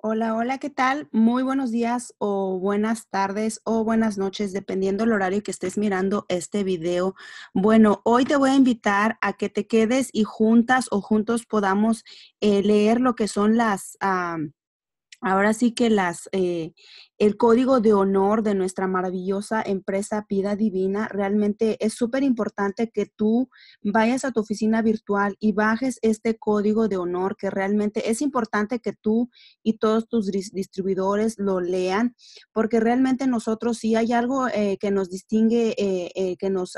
Hola, hola, ¿qué tal? Muy buenos días o buenas tardes o buenas noches, dependiendo el horario que estés mirando este video. Bueno, hoy te voy a invitar a que te quedes y juntas o juntos podamos eh, leer lo que son las ahora sí que las, eh, el código de honor de nuestra maravillosa empresa Pida Divina, realmente es súper importante que tú vayas a tu oficina virtual y bajes este código de honor, que realmente es importante que tú y todos tus distribuidores lo lean, porque realmente nosotros sí hay algo eh, que nos distingue, eh, que nos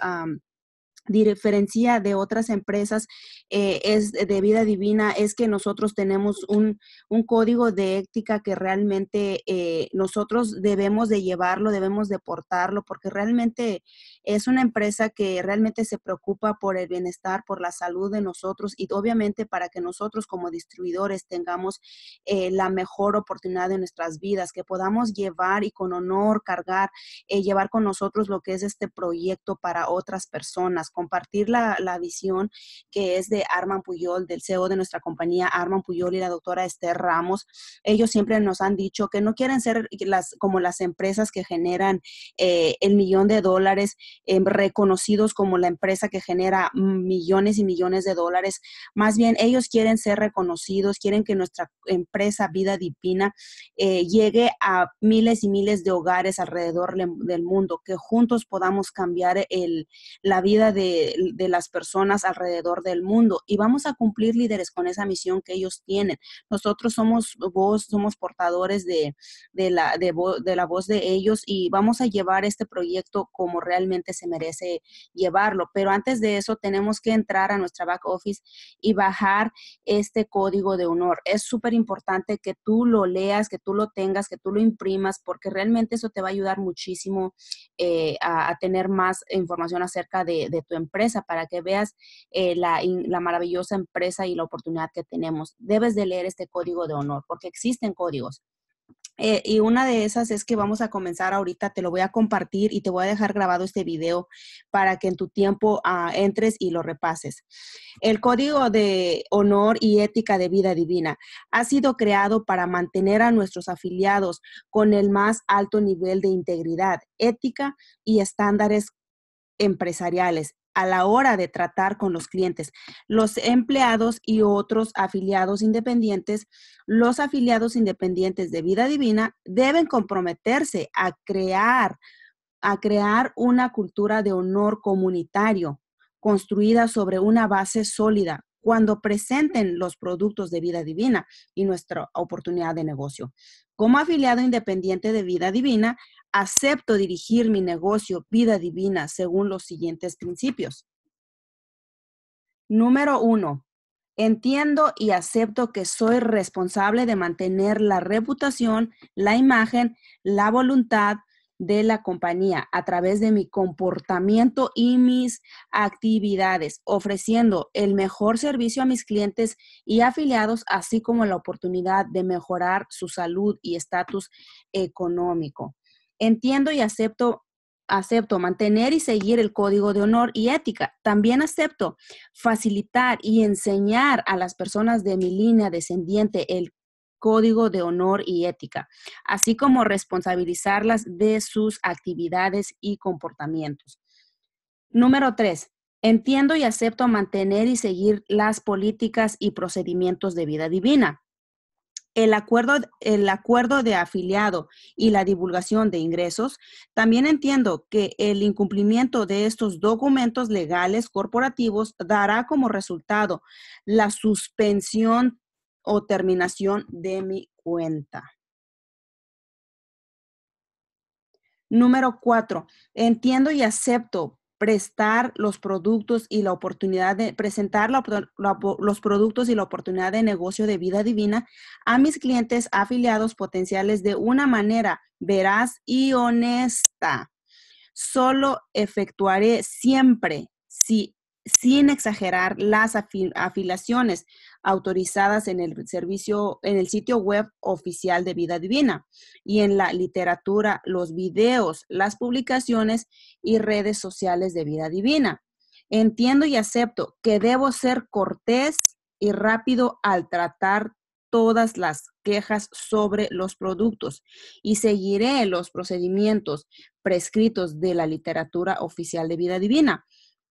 diferencia de otras empresas eh, es de vida divina es que nosotros tenemos un, código de ética que realmente eh, nosotros debemos de llevarlo, debemos de portarlo, porque realmente es una empresa que realmente se preocupa por el bienestar, por la salud de nosotros y obviamente para que nosotros como distribuidores tengamos eh, la mejor oportunidad de nuestras vidas, que podamos llevar y con honor cargar, y eh, llevar con nosotros lo que es este proyecto para otras personas, compartir la, visión que es de Arman Puyol, del CEO de nuestra compañía Arman Puyol y la doctora Esther Ramos. Ellos siempre nos han dicho que no quieren ser las, como las empresas que generan eh, el millón de dólares Em, reconocidos como la empresa que genera millones y millones de dólares. Más bien, ellos quieren ser reconocidos, quieren que nuestra empresa Vida Divina eh, llegue a miles y miles de hogares alrededor del mundo, que juntos podamos cambiar la vida de, las personas alrededor del mundo. Y vamos a cumplir líderes con esa misión que ellos tienen. Nosotros somos voz, somos portadores de, la, de la voz de ellos y vamos a llevar este proyecto como realmente se merece llevarlo. Pero antes de eso tenemos que entrar a nuestra back office y bajar este código de honor. Es súper importante que tú lo leas, que tú lo tengas, que tú lo imprimas, porque realmente eso te va a ayudar muchísimo eh, a, tener más información acerca de, tu empresa para que veas eh, la maravillosa empresa y la oportunidad que tenemos. Debes de leer este código de honor porque existen códigos. Eh, y una de esas es que vamos a comenzar ahorita, te lo voy a compartir y te voy a dejar grabado este video para que en tu tiempo ah, entres y lo repases. El código de honor y ética de vida divina ha sido creado para mantener a nuestros afiliados con el más alto nivel de integridad, ética y estándares empresariales a la hora de tratar con los clientes. Los empleados y otros afiliados independientes, los afiliados independientes de vida divina deben comprometerse a crear, a crear una cultura de honor comunitario construida sobre una base sólida, cuando presenten los productos de vida divina y nuestra oportunidad de negocio. Como afiliado independiente de vida divina, acepto dirigir mi negocio vida divina según los siguientes principios. Número uno, entiendo y acepto que soy responsable de mantener la reputación, la imagen, la voluntad, de la compañía a través de mi comportamiento y mis actividades, ofreciendo el mejor servicio a mis clientes y afiliados, así como la oportunidad de mejorar su salud y estatus económico. Entiendo y acepto acepto mantener y seguir el código de honor y ética. También acepto facilitar y enseñar a las personas de mi línea descendiente el código de honor y ética, así como responsabilizarlas de sus actividades y comportamientos. Número tres, entiendo y acepto mantener y seguir las políticas y procedimientos de vida divina. El acuerdo, el acuerdo, de afiliado y la divulgación de ingresos, también entiendo que el incumplimiento de estos documentos legales corporativos dará como resultado la suspensión o terminación de mi cuenta. Número cuatro, entiendo y acepto prestar los productos y la oportunidad de presentar los productos y la oportunidad de negocio de vida divina a mis clientes afiliados potenciales de una manera veraz y honesta. Solo efectuaré siempre, sin exagerar, las afiliaciones autorizadas en el servicio, en el sitio web oficial de Vida Divina y en la literatura, los videos, las publicaciones y redes sociales de Vida Divina. Entiendo y acepto que debo ser cortés y rápido al tratar todas las quejas sobre los productos y seguiré los procedimientos prescritos de la literatura oficial de vida divina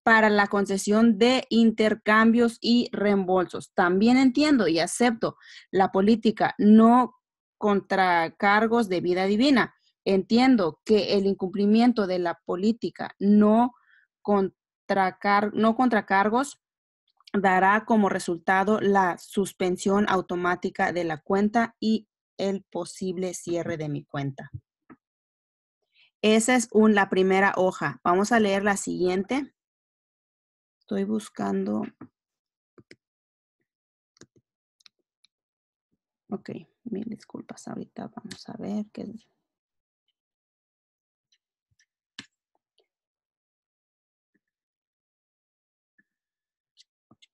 para la concesión de intercambios y reembolsos. También entiendo y acepto la política no contra cargos de vida divina. Entiendo que el incumplimiento de la política no contra, no cargos dará como resultado la suspensión automática de la cuenta y el posible cierre de mi cuenta. Esa es la primera hoja. Vamos a leer la siguiente. Estoy buscando. Ok, mil disculpas. Ahorita vamos a ver qué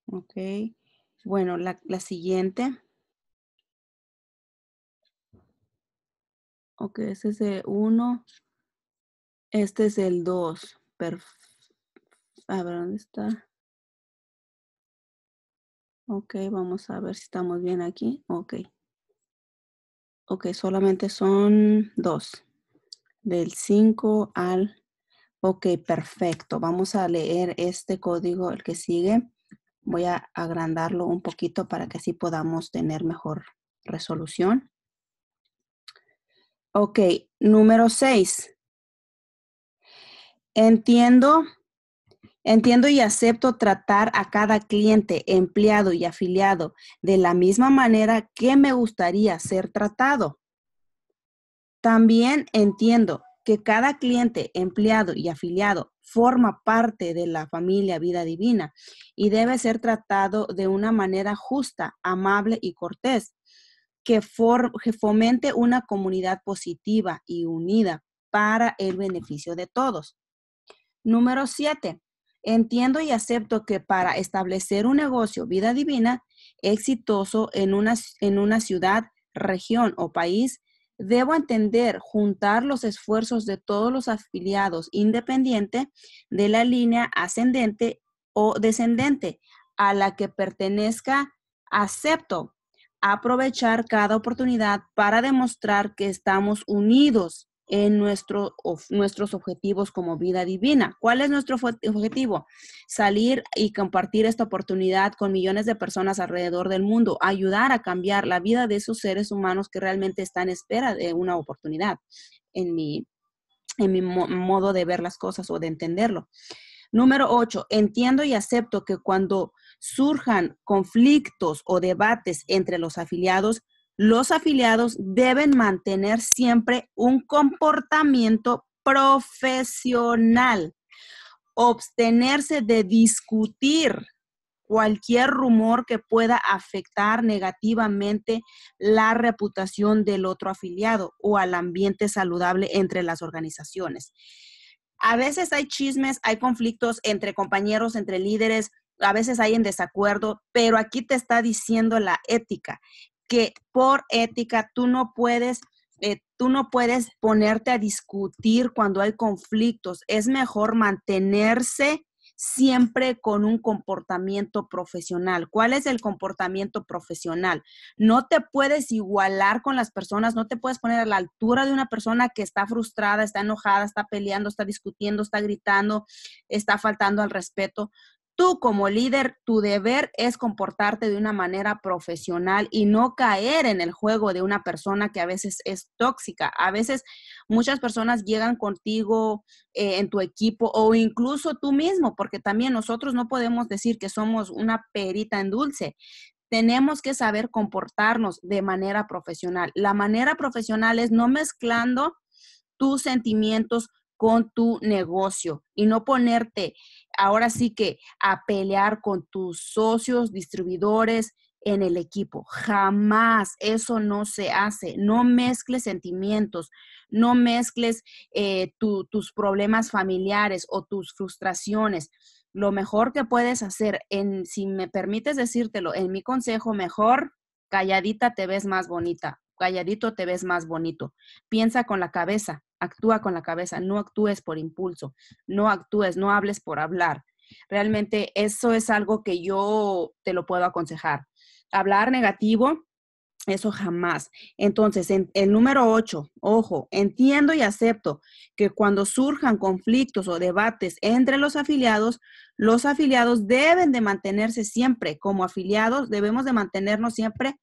Ok. Bueno, la, la, siguiente. Ok, ese es el 1. Este es el 2. Perfecto a ver dónde está. Ok, vamos a ver si estamos bien aquí. Ok. Ok, solamente son dos. Del 5 al... Ok, perfecto. Vamos a leer este código, el que sigue. Voy a agrandarlo un poquito para que así podamos tener mejor resolución. Ok, número 6. Entiendo Entiendo y acepto tratar a cada cliente, empleado y afiliado de la misma manera que me gustaría ser tratado. También entiendo que cada cliente, empleado y afiliado forma parte de la familia vida divina y debe ser tratado de una manera justa, amable y cortés, que, fomente una comunidad positiva y unida para el beneficio de todos. Número siete, Entiendo y acepto que para establecer un negocio vida divina exitoso en una, en una ciudad, región o país, debo entender juntar los esfuerzos de todos los afiliados independiente de la línea ascendente o descendente a la que pertenezca, acepto aprovechar cada oportunidad para demostrar que estamos unidos en nuestro, nuestros objetivos como vida divina. ¿Cuál es nuestro objetivo? Salir y compartir esta oportunidad con millones de personas alrededor del mundo, ayudar a cambiar la vida de esos seres humanos que realmente están en espera de una oportunidad, en mi, en mi modo de ver las cosas o de entenderlo. Número 8. Entiendo y acepto que cuando surjan conflictos o debates entre los afiliados, los afiliados deben mantener siempre un comportamiento profesional, Obstenerse de discutir cualquier rumor que pueda afectar negativamente la reputación del otro afiliado o al ambiente saludable entre las organizaciones. A veces hay chismes, hay conflictos entre compañeros, entre líderes, a veces hay en desacuerdo, pero aquí te está diciendo la ética que por ética tú no puedes eh, tú no puedes ponerte a discutir cuando hay conflictos. Es mejor mantenerse siempre con un comportamiento profesional. ¿Cuál es el comportamiento profesional? No te puedes igualar con las personas, no te puedes poner a la altura de una persona que está frustrada, está enojada, está peleando, está discutiendo, está gritando, está faltando al respeto. Tú como líder, tu deber es comportarte de una manera profesional y no caer en el juego de una persona que a veces es tóxica. A veces muchas personas llegan contigo eh, en tu equipo o incluso tú mismo, porque también nosotros no podemos decir que somos una perita en dulce tenemos que saber comportarnos de manera profesional. La manera profesional es no mezclando tus sentimientos con tu negocio y no ponerte ahora sí que a pelear con tus socios, distribuidores en el equipo. Jamás eso no se hace. No mezcles sentimientos, no mezcles eh, tus problemas familiares o tus frustraciones. Lo mejor que puedes hacer, en, si me permites decírtelo, en mi consejo, mejor calladita te ves más bonita, calladito te ves más bonito. Piensa con la cabeza, actúa con la cabeza, no actúes por impulso, no actúes, no hables por hablar. Realmente eso es algo que yo te lo puedo aconsejar. Hablar negativo, eso jamás. Entonces, en el número 8, ojo, entiendo y acepto que cuando surjan conflictos o debates entre los afiliados, los afiliados deben de mantenerse siempre como afiliados, debemos de mantenernos siempre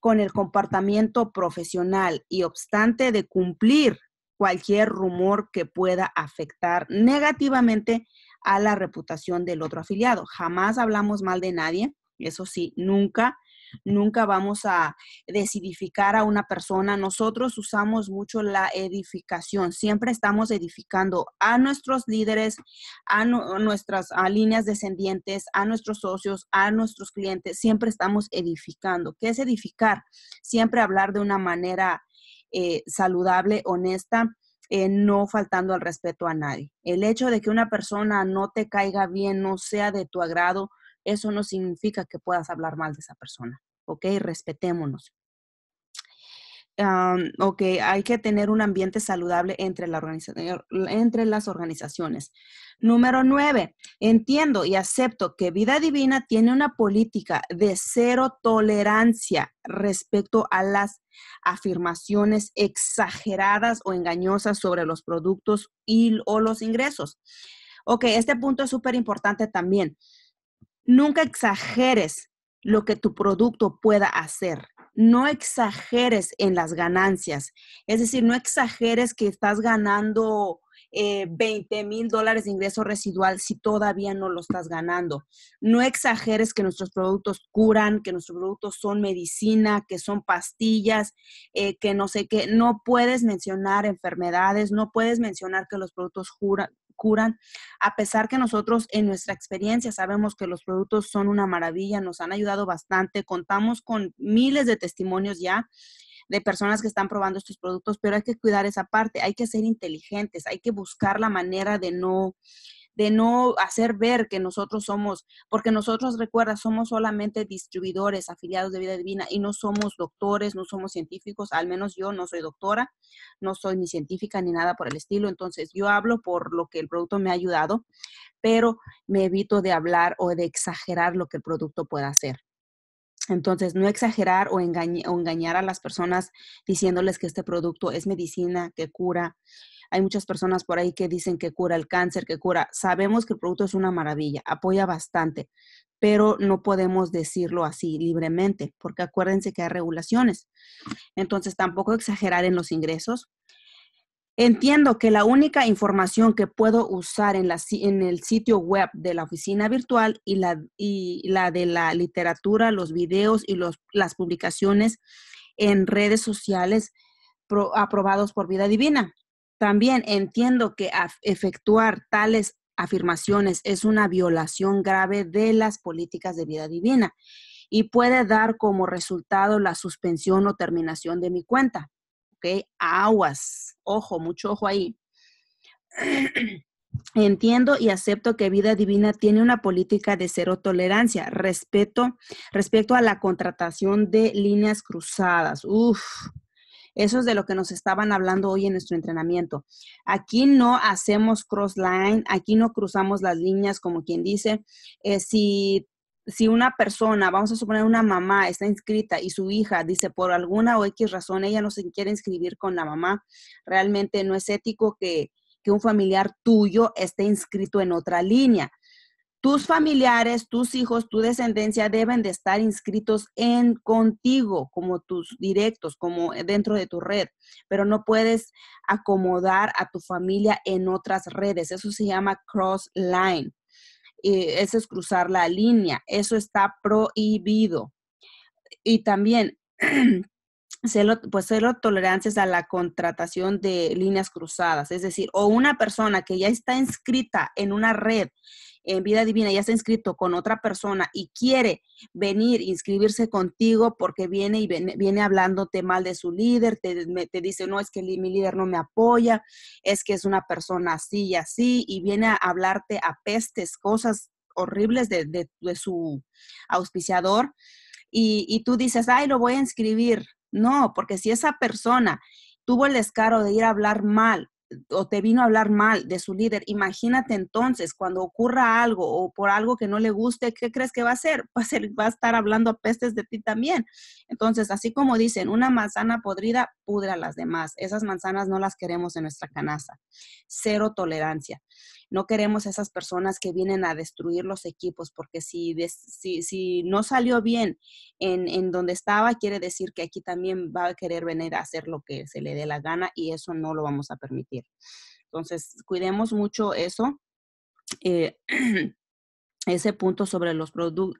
con el comportamiento profesional y obstante de cumplir cualquier rumor que pueda afectar negativamente a la reputación del otro afiliado. Jamás hablamos mal de nadie, eso sí, nunca, nunca vamos a desidificar a una persona. Nosotros usamos mucho la edificación, siempre estamos edificando a nuestros líderes, a nuestras líneas descendientes, a nuestros socios, a nuestros clientes, siempre estamos edificando. ¿Qué es edificar? Siempre hablar de una manera eh, saludable, honesta, eh, no faltando al respeto a nadie. El hecho de que una persona no te caiga bien, no sea de tu agrado, eso no significa que puedas hablar mal de esa persona, ¿ok? Respetémonos. Ah, o que hay que tener un ambiente saludable entre, la eh, entre las organizaciones. Número nueve, entiendo y acepto que Vida Divina tiene una política de cero tolerancia respecto a las afirmaciones exageradas o engañosas sobre los productos y o los ingresos. Ok, este punto es súper importante también. Nunca exageres lo que tu producto pueda hacer no exageres en las ganancias. Es decir, no exageres que estás ganando 20 eh, mil dólares de ingreso residual si todavía no lo estás ganando. No exageres que nuestros productos curan, que nuestros productos son medicina, que son pastillas, eh, que no sé qué. No puedes mencionar enfermedades, no puedes mencionar que los productos curan curan, a pesar que nosotros en nuestra experiencia sabemos que los productos son una maravilla, nos han ayudado bastante, contamos con miles de testimonios ya de personas que están probando estos productos, pero hay que cuidar esa parte, hay que ser inteligentes, hay que buscar la manera de no de no hacer ver que nosotros somos, porque nosotros, recuerda, somos solamente distribuidores, afiliados de vida divina y no somos doctores, no somos científicos, al menos yo no soy doctora, no soy ni científica ni nada por el estilo, entonces yo hablo por lo que el producto me ha ayudado, pero me evito de hablar o de exagerar lo que el producto pueda hacer. Entonces, no exagerar o, o, engañar a las personas diciéndoles que este producto es medicina, que cura, hay muchas personas por ahí que dicen que cura el cáncer, que cura. Sabemos que el producto es una maravilla, apoya bastante, pero no podemos decirlo así libremente, porque acuérdense que hay regulaciones. Entonces, tampoco exagerar en los ingresos. Entiendo que la única información que puedo usar en, la, en el sitio web de la oficina virtual y la, y la de la literatura, los videos y los, las publicaciones en redes sociales aprobados por Vida Divina. También entiendo que efectuar tales afirmaciones es una violación grave de las políticas de vida divina y puede dar como resultado la suspensión o terminación de mi cuenta. ¿Ok? Aguas, ojo, mucho ojo ahí. Entiendo y acepto que Vida Divina tiene una política de cero tolerancia respecto a la contratación de líneas cruzadas. Uf, eso es de lo que nos estaban hablando hoy en nuestro entrenamiento. Aquí no hacemos cross line, aquí no cruzamos las líneas como quien dice. Eh, si una persona, vamos a suponer una mamá, está inscrita y su hija dice por alguna o X razón ella no se quiere inscribir con la mamá, realmente no es ético que un familiar tuyo esté inscrito en otra línea. Tus familiares, tus hijos, tu descendencia deben de estar inscritos en contigo, como tus directos, como eh, dentro de tu red, pero no puedes acomodar a tu familia en otras redes. Eso se llama cross line. Eh, eso es cruzar la línea. Eso está prohibido. Y también pues cero tolerancias a la contratación de líneas cruzadas, es decir, o una persona que ya está inscrita en una red en vida divina ya está inscrito con otra persona y quiere venir, inscribirse contigo porque viene y viene, hablándote mal de su líder, te, dice, no, es que mi líder no me apoya, es que es una persona así y así, y viene a hablarte a pestes, cosas horribles de, su auspiciador, y, y tú dices, ay, lo voy a inscribir. No, porque si esa persona tuvo el descaro de ir a hablar mal o te vino a hablar mal de su líder, imagínate entonces cuando ocurra algo o por algo que no le guste, ¿qué crees que va a hacer? Va a, ser, a estar hablando a pestes de ti también. Entonces, así como dicen, una manzana podrida pudre a las demás. Esas manzanas no las queremos en nuestra canasta. Cero tolerancia. No queremos esas personas que vienen a destruir los equipos, porque si, si, si no salió bien en, donde estaba, quiere decir que aquí también va a querer venir a hacer lo que se le dé la gana y eso no lo vamos a permitir. Entonces, cuidemos mucho eso. Eh, ese punto sobre los productos,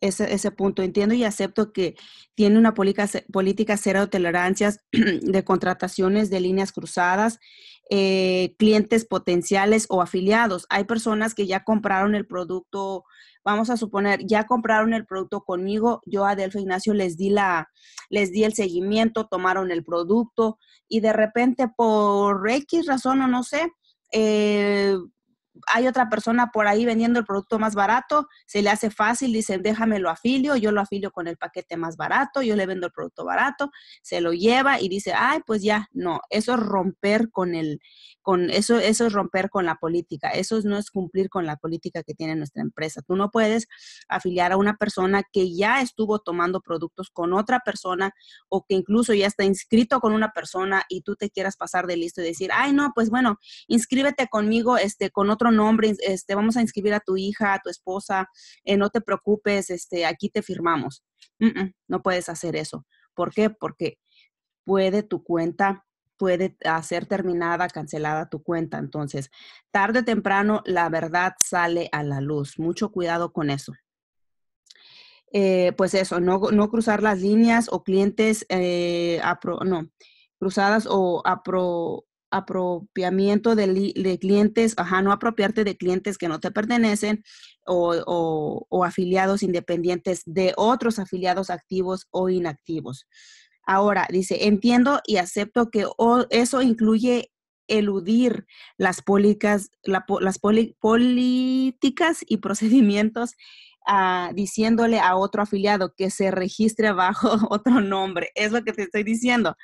ese, punto. Entiendo y acepto que tiene una política política, cero tolerancias de contrataciones de líneas cruzadas, eh, clientes potenciales o afiliados. Hay personas que ya compraron el producto, vamos a suponer, ya compraron el producto conmigo. Yo a Ignacio les di la, les di el seguimiento, tomaron el producto y de repente por X razón o no sé, eh, hay otra persona por ahí vendiendo el producto más barato, se le hace fácil, dicen, déjame lo afilio, yo lo afilio con el paquete más barato, yo le vendo el producto barato, se lo lleva y dice, ay, pues ya, no, eso es romper con el, con eso, eso es romper con la política, eso no es cumplir con la política que tiene nuestra empresa. Tú no puedes afiliar a una persona que ya estuvo tomando productos con otra persona o que incluso ya está inscrito con una persona y tú te quieras pasar de listo y decir, ay, no, pues bueno, inscríbete conmigo, este, con otro nombre, este, vamos a inscribir a tu hija, a tu esposa, eh, no te preocupes, este, aquí te firmamos. no puedes hacer eso. ¿Por qué? Porque puede tu cuenta puede hacer terminada, cancelada tu cuenta. Entonces, tarde o temprano, la verdad sale a la luz. Mucho cuidado con eso. Eh, pues eso, no, cruzar las líneas o clientes, eh, no, cruzadas o apro, apropiamiento de, clientes, ajá, no apropiarte de clientes que no te pertenecen o, afiliados independientes de otros afiliados activos o inactivos. Ahora, dice, entiendo y acepto que eso incluye eludir las, las políticas y procedimientos diciéndole a otro afiliado que se registre bajo otro nombre. Es lo que te estoy diciendo.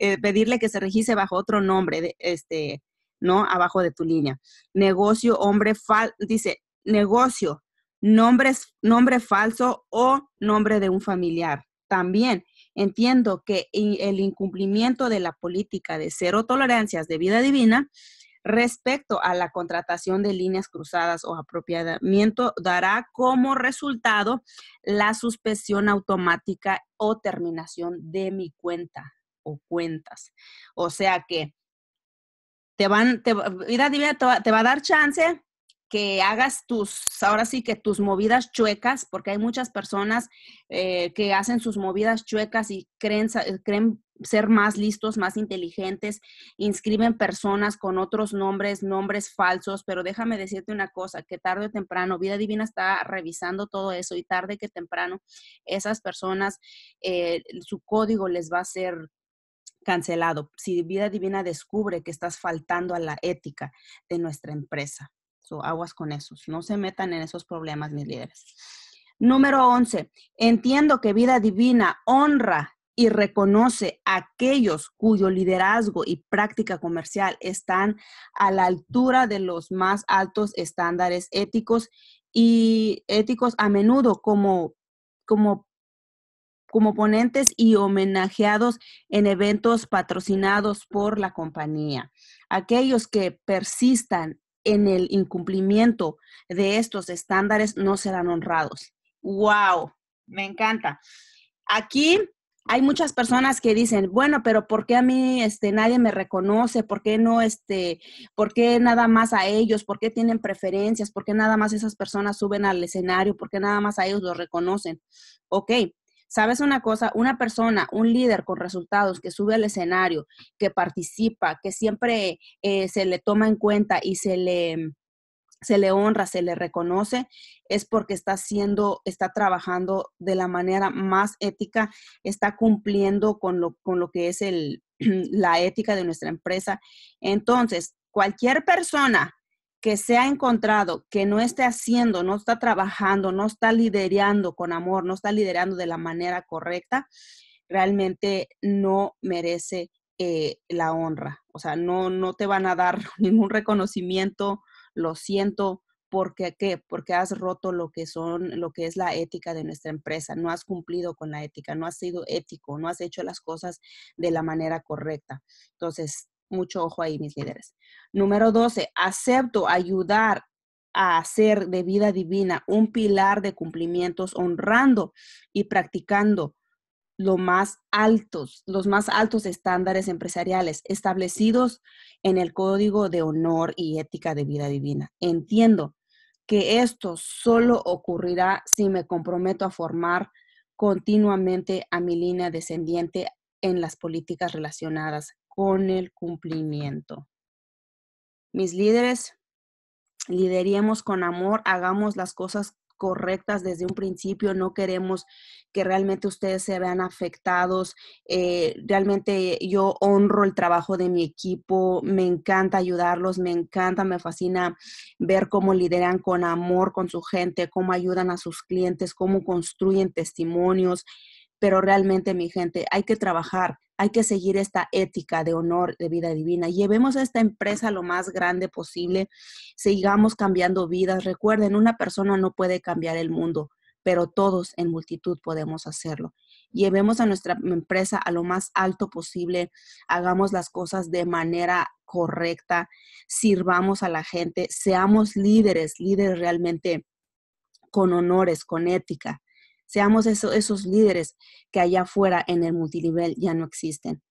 Eh, pedirle que se registre bajo otro nombre, de, este, ¿no? Abajo de tu línea. Negocio, hombre, falso. dice, negocio, nombre falso o nombre de un familiar. También entiendo que el incumplimiento de la política de cero tolerancias de vida divina respecto a la contratación de líneas cruzadas o apropiamiento dará como resultado la suspensión automática o terminación de mi cuenta o cuentas. O sea que te van, te, te va a dar chance que hagas tus, ahora sí que tus movidas chuecas, porque hay muchas personas eh, que hacen sus movidas chuecas y creen, eh, creen ser más listos, más inteligentes, inscriben personas con otros nombres, nombres falsos, pero déjame decirte una cosa, que tarde o temprano, Vida Divina está revisando todo eso y tarde que temprano esas personas, eh, su código les va a ser cancelado. Si Vida Divina descubre que estás faltando a la ética de nuestra empresa aguas con esos. No se metan en esos problemas, mis líderes. Número 11. Entiendo que vida divina honra y reconoce a aquellos cuyo liderazgo y práctica comercial están a la altura de los más altos estándares éticos y éticos a menudo como, como como ponentes y homenajeados en eventos patrocinados por la compañía. Aquellos que persistan en el incumplimiento de estos estándares no serán honrados. ¡Wow! Me encanta. Aquí hay muchas personas que dicen, bueno, pero ¿por qué a mí este, nadie me reconoce? ¿Por qué no, este, por qué nada más a ellos? ¿Por qué tienen preferencias? ¿Por qué nada más esas personas suben al escenario? ¿Por qué nada más a ellos los reconocen? Ok, ¿Sabes una cosa? Una persona, un líder con resultados que sube al escenario, que participa, que siempre eh, se le toma en cuenta y se le, mm, se le honra, se le reconoce, es porque está haciendo, está trabajando de la manera más ética, está cumpliendo con lo, con lo que es el, la ética de nuestra empresa. Entonces, cualquier persona que se ha encontrado que no esté haciendo, no está trabajando, no está liderando con amor, no está liderando de la manera correcta, realmente no merece eh, la honra. O sea, no, no te van a dar ningún reconocimiento, lo siento, porque qué? Porque has roto lo que son, lo que es la ética de nuestra empresa, no has cumplido con la ética, no has sido ético, no has hecho las cosas de la manera correcta. Entonces, mucho ojo ahí, mis líderes. Número 12, acepto ayudar a hacer de vida divina un pilar de cumplimientos honrando y practicando lo más altos, los más altos estándares empresariales establecidos en el Código de Honor y Ética de Vida Divina. Entiendo que esto solo ocurrirá si me comprometo a formar continuamente a mi línea descendiente en las políticas relacionadas con el cumplimiento. Mis líderes, lideríamos con amor, hagamos las cosas correctas desde un principio, no queremos que realmente ustedes se vean afectados. Eh, realmente yo honro el trabajo de mi equipo, me encanta ayudarlos, me encanta, me fascina ver cómo lideran con amor con su gente, cómo ayudan a sus clientes, cómo construyen testimonios, pero realmente mi gente, hay que trabajar hay que seguir esta ética de honor, de vida divina. Llevemos a esta empresa lo más grande posible, sigamos cambiando vidas. Recuerden, una persona no puede cambiar el mundo, pero todos en multitud podemos hacerlo. Llevemos a nuestra empresa a lo más alto posible, hagamos las cosas de manera correcta, sirvamos a la gente, seamos líderes, líderes realmente con honores, con ética. Seamos esos líderes que allá afuera en el multilivel ya no existen.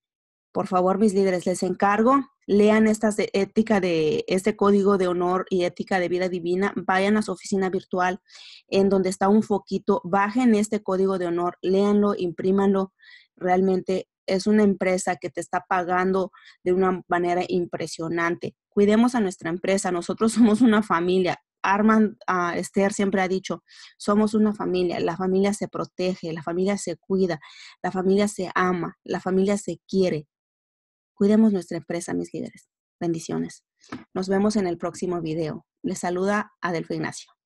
Por favor, mis líderes, les encargo, lean esta ética de este código de honor y ética de vida divina, vayan a su oficina virtual en donde está un foquito, bajen este código de honor, léanlo, imprímanlo. Realmente es una empresa que te está pagando de una manera impresionante. Cuidemos a nuestra empresa, nosotros somos una familia, Armand ah, Esther siempre ha dicho, somos una familia, la familia se protege, la familia se cuida, la familia se ama, la familia se quiere. Cuidemos nuestra empresa, mis líderes. Bendiciones. Nos vemos en el próximo video. Les saluda Adelfo Ignacio.